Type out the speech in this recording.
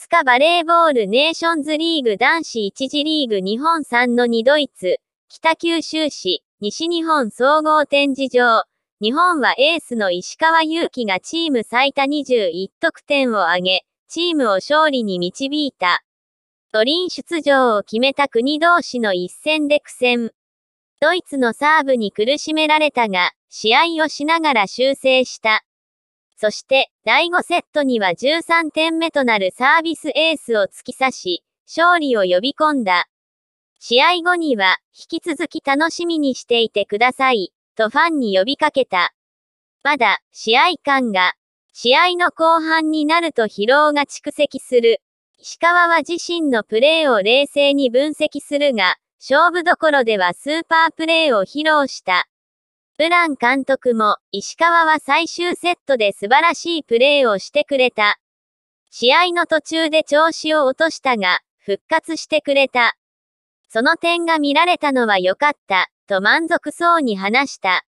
日バレーボールネーションズリーグ男子1次リーグ日本3の2ドイツ、北九州市、西日本総合展示場。日本はエースの石川祐希がチーム最多21得点を挙げ、チームを勝利に導いた。ドリン出場を決めた国同士の一戦で苦戦。ドイツのサーブに苦しめられたが、試合をしながら修正した。そして、第5セットには13点目となるサービスエースを突き刺し、勝利を呼び込んだ。試合後には、引き続き楽しみにしていてください、とファンに呼びかけた。まだ、試合感が、試合の後半になると疲労が蓄積する。石川は自身のプレーを冷静に分析するが、勝負どころではスーパープレーを披露した。ブラン監督も、石川は最終セットで素晴らしいプレーをしてくれた。試合の途中で調子を落としたが、復活してくれた。その点が見られたのは良かった、と満足そうに話した。